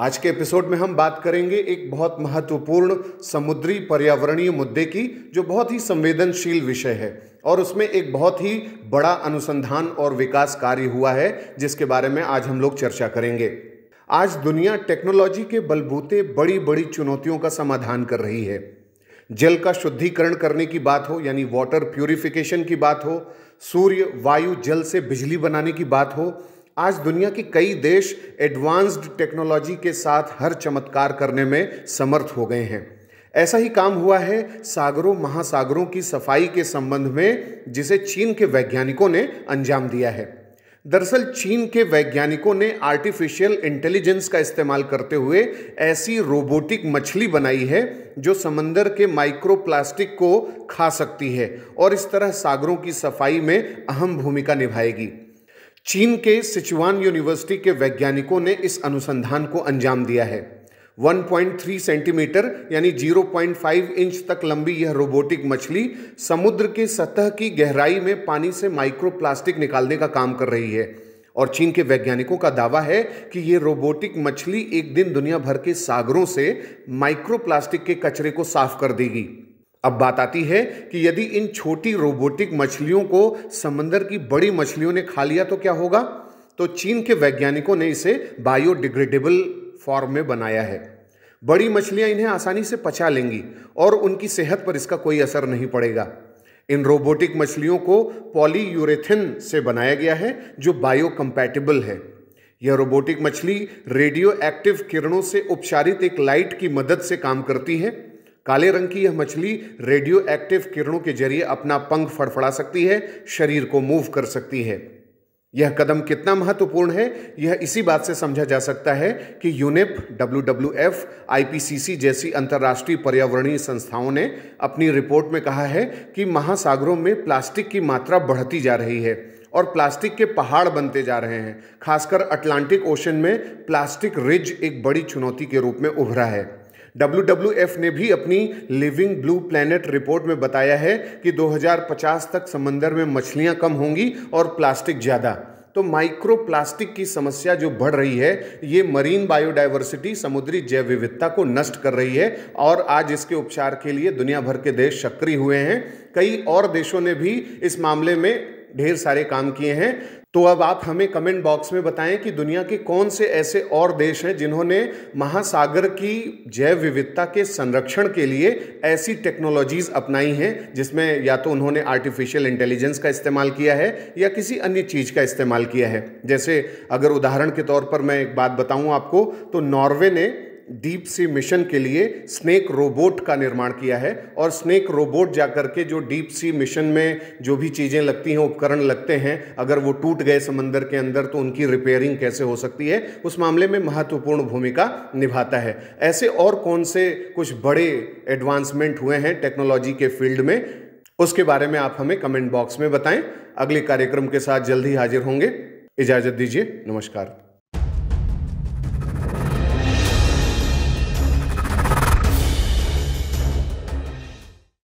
आज के एपिसोड में हम बात करेंगे एक बहुत महत्वपूर्ण समुद्री पर्यावरणीय मुद्दे की जो बहुत ही संवेदनशील विषय है और उसमें एक बहुत ही बड़ा अनुसंधान और विकास कार्य हुआ है जिसके बारे में आज हम लोग चर्चा करेंगे आज दुनिया टेक्नोलॉजी के बलबूते बड़ी बड़ी चुनौतियों का समाधान कर रही है जल का शुद्धिकरण करने की बात हो यानी वाटर प्योरिफिकेशन की बात हो सूर्य वायु जल से बिजली बनाने की बात हो आज दुनिया के कई देश एडवांस्ड टेक्नोलॉजी के साथ हर चमत्कार करने में समर्थ हो गए हैं ऐसा ही काम हुआ है सागरों महासागरों की सफाई के संबंध में जिसे चीन के वैज्ञानिकों ने अंजाम दिया है दरअसल चीन के वैज्ञानिकों ने आर्टिफिशियल इंटेलिजेंस का इस्तेमाल करते हुए ऐसी रोबोटिक मछली बनाई है जो समंदर के माइक्रोप्लास्टिक को खा सकती है और इस तरह सागरों की सफाई में अहम भूमिका निभाएगी चीन के सिचुआन यूनिवर्सिटी के वैज्ञानिकों ने इस अनुसंधान को अंजाम दिया है 1.3 सेंटीमीटर यानी 0.5 इंच तक लंबी यह रोबोटिक मछली समुद्र के सतह की गहराई में पानी से माइक्रोप्लास्टिक निकालने का काम कर रही है और चीन के वैज्ञानिकों का दावा है कि ये रोबोटिक मछली एक दिन दुनिया भर के सागरों से माइक्रोप्लास्टिक के कचरे को साफ कर देगी अब बात आती है कि यदि इन छोटी रोबोटिक मछलियों को समंदर की बड़ी मछलियों ने खा लिया तो क्या होगा तो चीन के वैज्ञानिकों ने इसे बायोडिग्रेडेबल फॉर्म में बनाया है बड़ी मछलियां इन्हें आसानी से पचा लेंगी और उनकी सेहत पर इसका कोई असर नहीं पड़ेगा इन रोबोटिक मछलियों को पॉलीयूरेथिन से बनाया गया है जो बायो कंपैटिबल है यह रोबोटिक मछली रेडियो एक्टिव किरणों से उपचारित एक लाइट की मदद से काम करती है काले रंग की यह मछली रेडियो एक्टिव किरणों के जरिए अपना पंख फड़फड़ा सकती है शरीर को मूव कर सकती है यह कदम कितना महत्वपूर्ण है यह इसी बात से समझा जा सकता है कि यूनेप सी सी जैसी अंतर्राष्ट्रीय पर्यावरणीय संस्थाओं ने अपनी रिपोर्ट में कहा है कि महासागरों में प्लास्टिक की मात्रा बढ़ती जा रही है और प्लास्टिक के पहाड़ बनते जा रहे हैं खासकर अटलांटिक ओशन में प्लास्टिक रिज एक बड़ी चुनौती के रूप में उभरा है डब्ल्यू ने भी अपनी लिविंग ब्लू प्लैनेट रिपोर्ट में बताया है कि 2050 तक समंदर में मछलियां कम होंगी और प्लास्टिक ज़्यादा तो माइक्रो प्लास्टिक की समस्या जो बढ़ रही है ये मरीन बायोडाइवर्सिटी समुद्री जैव विविधता को नष्ट कर रही है और आज इसके उपचार के लिए दुनिया भर के देश सक्रिय हुए हैं कई और देशों ने भी इस मामले में ढेर सारे काम किए हैं तो अब आप हमें कमेंट बॉक्स में बताएं कि दुनिया के कौन से ऐसे और देश हैं जिन्होंने महासागर की जैव विविधता के संरक्षण के लिए ऐसी टेक्नोलॉजीज अपनाई हैं जिसमें या तो उन्होंने आर्टिफिशियल इंटेलिजेंस का इस्तेमाल किया है या किसी अन्य चीज़ का इस्तेमाल किया है जैसे अगर उदाहरण के तौर पर मैं एक बात बताऊँ आपको तो नॉर्वे ने डीप सी मिशन के लिए स्नेक रोबोट का निर्माण किया है और स्नेक रोबोट जाकर के जो डीप सी मिशन में जो भी चीज़ें लगती हैं उपकरण लगते हैं अगर वो टूट गए समंदर के अंदर तो उनकी रिपेयरिंग कैसे हो सकती है उस मामले में महत्वपूर्ण भूमिका निभाता है ऐसे और कौन से कुछ बड़े एडवांसमेंट हुए हैं टेक्नोलॉजी के फील्ड में उसके बारे में आप हमें कमेंट बॉक्स में बताएं अगले कार्यक्रम के साथ जल्द ही हाजिर होंगे इजाज़त दीजिए नमस्कार